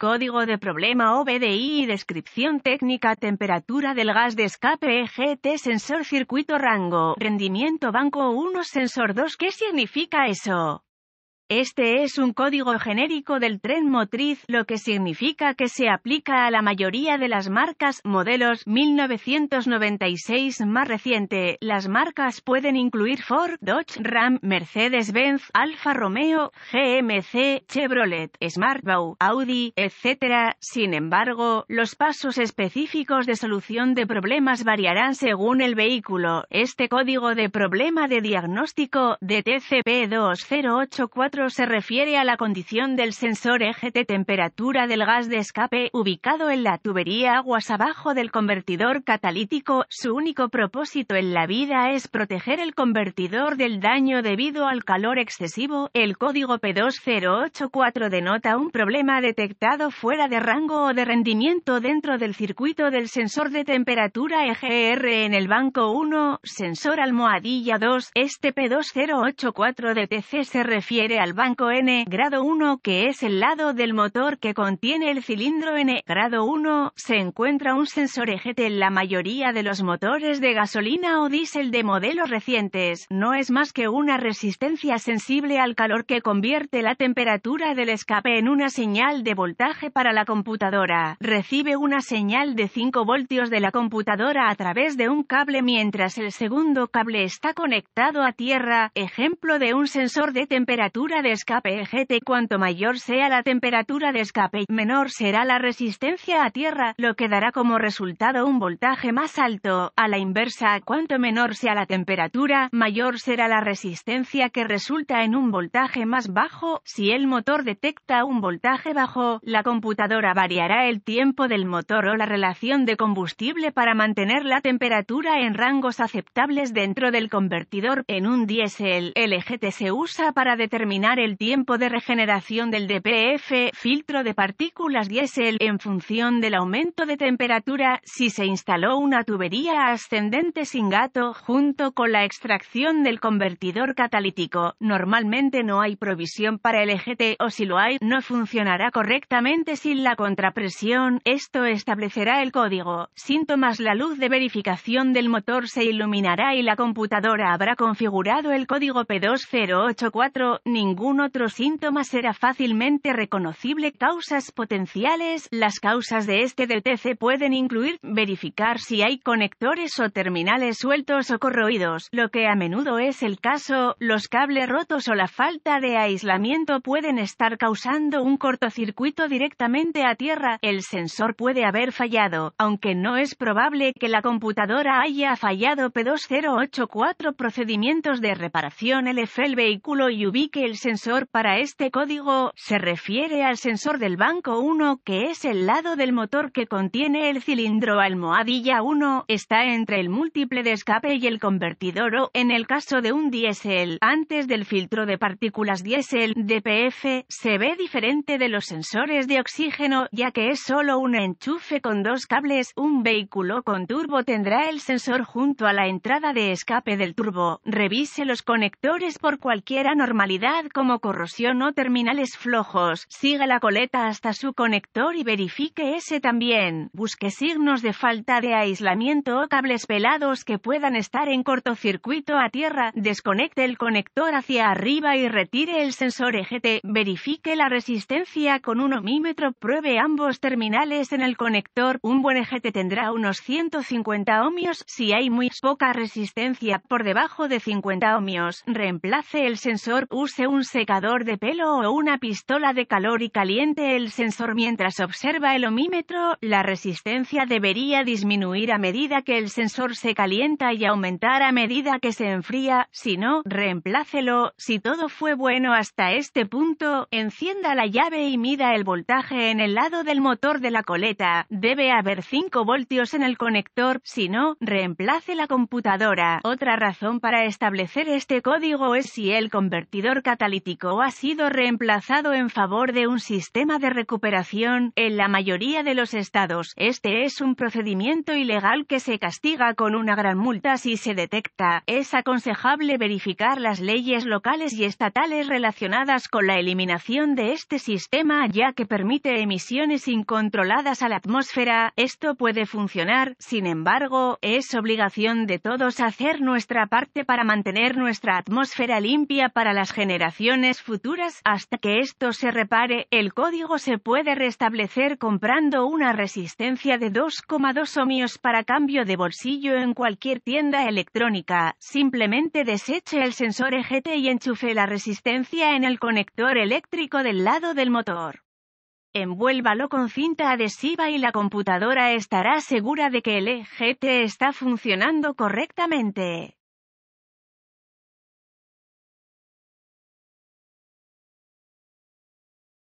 Código de problema OBDI y descripción técnica temperatura del gas de escape EGT sensor circuito rango rendimiento banco 1 sensor 2 ¿qué significa eso? Este es un código genérico del tren motriz, lo que significa que se aplica a la mayoría de las marcas modelos 1996 más reciente. Las marcas pueden incluir Ford, Dodge, Ram, Mercedes-Benz, Alfa Romeo, GMC, Chevrolet, Smartbow, Audi, etc. Sin embargo, los pasos específicos de solución de problemas variarán según el vehículo. Este código de problema de diagnóstico de TCP 2084 se refiere a la condición del sensor eje de temperatura del gas de escape ubicado en la tubería aguas abajo del convertidor catalítico. Su único propósito en la vida es proteger el convertidor del daño debido al calor excesivo. El código P2084 denota un problema detectado fuera de rango o de rendimiento dentro del circuito del sensor de temperatura EGR en el banco 1, sensor almohadilla 2. Este P2084 de TC se refiere al banco N grado 1, que es el lado del motor que contiene el cilindro N grado 1, se encuentra un sensor EGT en la mayoría de los motores de gasolina o diésel de modelos recientes. No es más que una resistencia sensible al calor que convierte la temperatura del escape en una señal de voltaje para la computadora. Recibe una señal de 5 voltios de la computadora a través de un cable mientras el segundo cable está conectado a tierra, ejemplo de un sensor de temperatura de escape EGT cuanto mayor sea la temperatura de escape menor será la resistencia a tierra, lo que dará como resultado un voltaje más alto. A la inversa, cuanto menor sea la temperatura, mayor será la resistencia que resulta en un voltaje más bajo. Si el motor detecta un voltaje bajo, la computadora variará el tiempo del motor o la relación de combustible para mantener la temperatura en rangos aceptables dentro del convertidor. En un diésel, el EGT se usa para determinar el tiempo de regeneración del DPF, filtro de partículas diésel, en función del aumento de temperatura, si se instaló una tubería ascendente sin gato, junto con la extracción del convertidor catalítico, normalmente no hay provisión para el EGT o si lo hay, no funcionará correctamente sin la contrapresión, esto establecerá el código, síntomas la luz de verificación del motor se iluminará y la computadora habrá configurado el código P2084, ningún otro síntoma será fácilmente reconocible. Causas potenciales. Las causas de este DTC pueden incluir verificar si hay conectores o terminales sueltos o corroídos, lo que a menudo es el caso. Los cables rotos o la falta de aislamiento pueden estar causando un cortocircuito directamente a tierra. El sensor puede haber fallado, aunque no es probable que la computadora haya fallado P2084 procedimientos de reparación LF el vehículo y ubique el sensor para este código se refiere al sensor del banco 1, que es el lado del motor que contiene el cilindro almohadilla 1, está entre el múltiple de escape y el convertidor O, en el caso de un diésel, antes del filtro de partículas diésel, DPF, se ve diferente de los sensores de oxígeno, ya que es solo un enchufe con dos cables, un vehículo con turbo tendrá el sensor junto a la entrada de escape del turbo, revise los conectores por cualquier normalidad, como corrosión o terminales flojos. Siga la coleta hasta su conector y verifique ese también. Busque signos de falta de aislamiento o cables pelados que puedan estar en cortocircuito a tierra. Desconecte el conector hacia arriba y retire el sensor EGT. Verifique la resistencia con un ohmímetro. Pruebe ambos terminales en el conector. Un buen EGT tendrá unos 150 ohmios. Si hay muy poca resistencia por debajo de 50 ohmios, reemplace el sensor. Use un secador de pelo o una pistola de calor y caliente el sensor mientras observa el omímetro, la resistencia debería disminuir a medida que el sensor se calienta y aumentar a medida que se enfría, si no, reemplácelo, si todo fue bueno hasta este punto, encienda la llave y mida el voltaje en el lado del motor de la coleta, debe haber 5 voltios en el conector, si no, reemplace la computadora. Otra razón para establecer este código es si el convertidor catalán ha sido reemplazado en favor de un sistema de recuperación en la mayoría de los estados. Este es un procedimiento ilegal que se castiga con una gran multa si se detecta. Es aconsejable verificar las leyes locales y estatales relacionadas con la eliminación de este sistema ya que permite emisiones incontroladas a la atmósfera. Esto puede funcionar, sin embargo, es obligación de todos hacer nuestra parte para mantener nuestra atmósfera limpia para las generaciones futuras. Hasta que esto se repare, el código se puede restablecer comprando una resistencia de 2,2 ohmios para cambio de bolsillo en cualquier tienda electrónica. Simplemente deseche el sensor EGT y enchufe la resistencia en el conector eléctrico del lado del motor. Envuélvalo con cinta adhesiva y la computadora estará segura de que el EGT está funcionando correctamente.